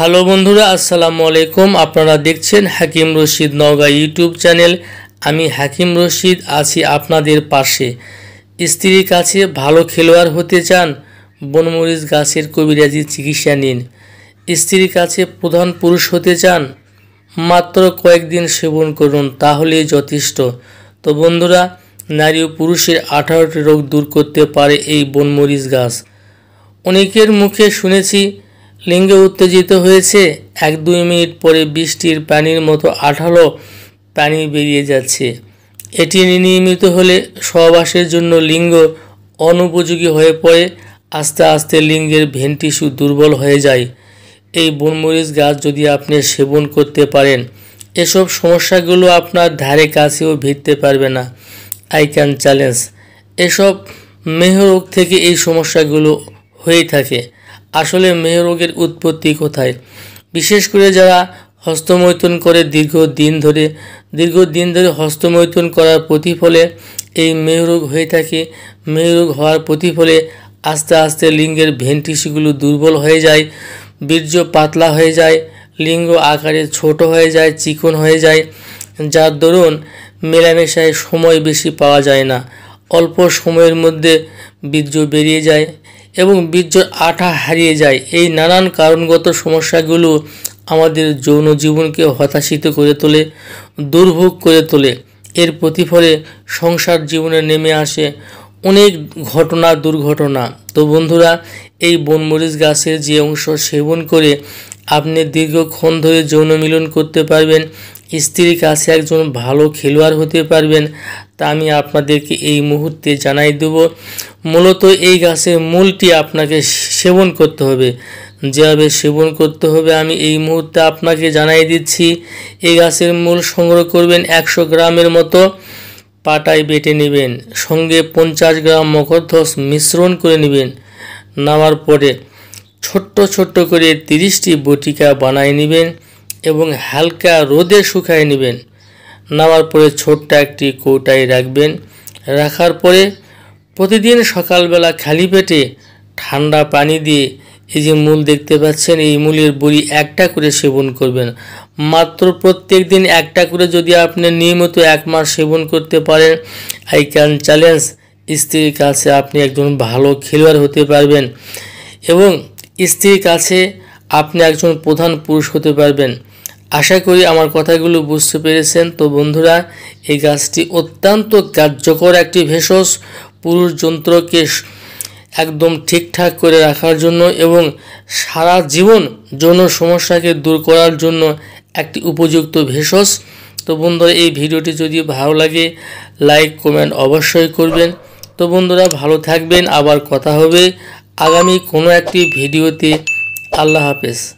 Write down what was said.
hello বন্ধুরা আসসালামু আলাইকুম আপনারা দেখছেন হাকিম রশিদ নওগাঁ ইউটিউব চ্যানেল আমি হাকিম রশিদ আছি আপনাদের পাশে স্ত্রীর কাছে ভালো খেলোয়াড় হতে চান বনমরিচ গাছের কবিরাজি চিকিৎসা নিন স্ত্রীর কাছে প্রধান পুরুষ হতে চান মাত্র কয়েকদিন সেবন করুন তাহলেই যথেষ্ট তো বন্ধুরা নারী ও পুরুষের আঠারোটি রোগ দূর করতে পারে এই বনমরিচ গাছ অনেকের মুখে শুনেছি লিঙ্গে উত্তেজিত হয়েছে এক দুই মিনিট পরে বৃষ্টির পানির মতো আঠালো পানি বেরিয়ে যাচ্ছে এটি নিয়মিত হলে সহবাসের জন্য লিঙ্গ অনুপযোগী হয়ে পড়ে আস্তে আস্তে লিঙ্গের ভেন্টিসু দুর্বল হয়ে যায় এই বনমরিচ গাছ যদি আপনি সেবন করতে পারেন এসব সমস্যাগুলো আপনার ধারে কাছেও ভিড়তে পারবে না আই ক্যান চ্যালেঞ্জ এসব মেহরোগ থেকে এই সমস্যাগুলো হয়ে থাকে আসলে মেয় রোগের উৎপত্তি কোথায় বিশেষ করে যারা হস্তমৈথুন করে দীর্ঘ দিন ধরে দীর্ঘ দিন ধরে হস্তমৈথুন করার প্রতিফলে এই রোগ হয়ে থাকে রোগ হওয়ার প্রতিফলে আস্তে আস্তে লিঙ্গের ভেন্টিসগুলো দুর্বল হয়ে যায় বীর্য পাতলা হয়ে যায় লিঙ্গ আকারে ছোট হয়ে যায় চিকন হয়ে যায় যার দরুন মেলামেশায় সময় বেশি পাওয়া যায় না অল্প সময়ের মধ্যে বীর্য বেরিয়ে যায় এবং বীর্য আঠা হারিয়ে যায় এই নানান কারণগত সমস্যাগুলো আমাদের যৌন জীবনকে হতাশিত করে তোলে দুর্ভোগ করে তোলে এর প্রতিফলে সংসার জীবনে নেমে আসে অনেক ঘটনা দুর্ঘটনা তো বন্ধুরা এই বনমরিচ গাছের যে অংশ সেবন করে আপনি দীর্ঘক্ষণ ধরে যৌন মিলন করতে পারবেন স্ত্রীর কাছে একজন ভালো খেলোয়াড় হতে পারবেন তা আমি আপনাদেরকে এই মুহূর্তে জানাই দেব মূলত এই গাছের মূলটি আপনাকে সেবন করতে হবে যেভাবে সেবন করতে হবে আমি এই মুহূর্তে আপনাকে জানাই দিচ্ছি এই গাছের মূল সংগ্রহ করবেন একশো গ্রামের মতো পাটায় বেটে নেবেন সঙ্গে পঞ্চাশ গ্রাম মকরধ্বস মিশ্রণ করে নেবেন নামার পরে ছোট্ট ছোট্ট করে তিরিশটি বটিকা বানায় নেবেন এবং হালকা রোদে শুকায় নেবেন নেওয়ার পরে ছোট্ট একটি কৌটায় রাখবেন রাখার পরে প্রতিদিন সকালবেলা খালি পেটে ঠান্ডা পানি দিয়ে এই যে মূল দেখতে পাচ্ছেন এই মূলের বড়ি একটা করে সেবন করবেন মাত্র প্রত্যেক দিন একটা করে যদি আপনি নিয়মিত এক মাস সেবন করতে পারেন আই ক্যান চ্যালেঞ্জ স্ত্রীর কাছে আপনি একজন ভালো খেলোয়াড় হতে পারবেন এবং স্ত্রীর কাছে আপনি একজন প্রধান পুরুষ হতে পারবেন আশা করি আমার কথাগুলো বুঝতে পেরেছেন তো বন্ধুরা এই গাছটি অত্যন্ত কার্যকর একটি ভেষজ পুরুষ যন্ত্রকে একদম ঠিকঠাক করে রাখার জন্য এবং সারা জীবন যৌন সমস্যাকে দূর করার জন্য একটি উপযুক্ত ভেষজ তো বন্ধুরা এই ভিডিওটি যদি ভালো লাগে লাইক কমেন্ট অবশ্যই করবেন তো বন্ধুরা ভালো থাকবেন আবার কথা হবে আগামী কোনো একটি ভিডিওতে আল্লাহ হাফেজ